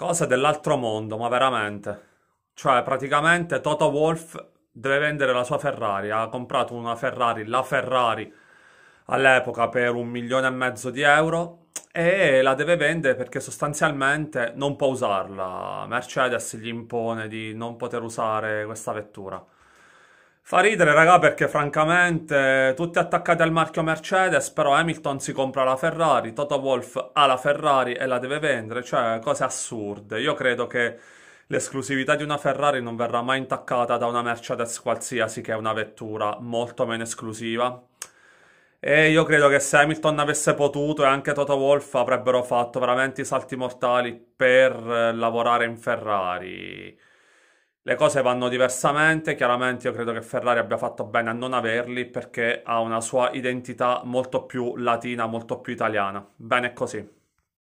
Cose dell'altro mondo, ma veramente. Cioè, praticamente Toto Wolf deve vendere la sua Ferrari. Ha comprato una Ferrari, la Ferrari, all'epoca per un milione e mezzo di euro e la deve vendere perché sostanzialmente non può usarla. Mercedes gli impone di non poter usare questa vettura. Fa ridere, raga, perché francamente tutti attaccati al marchio Mercedes, però Hamilton si compra la Ferrari, Toto Wolf ha la Ferrari e la deve vendere, cioè cose assurde. Io credo che l'esclusività di una Ferrari non verrà mai intaccata da una Mercedes qualsiasi, che è una vettura molto meno esclusiva. E io credo che se Hamilton avesse potuto e anche Toto Wolf avrebbero fatto veramente i salti mortali per lavorare in Ferrari le cose vanno diversamente, chiaramente io credo che Ferrari abbia fatto bene a non averli perché ha una sua identità molto più latina, molto più italiana. Bene così.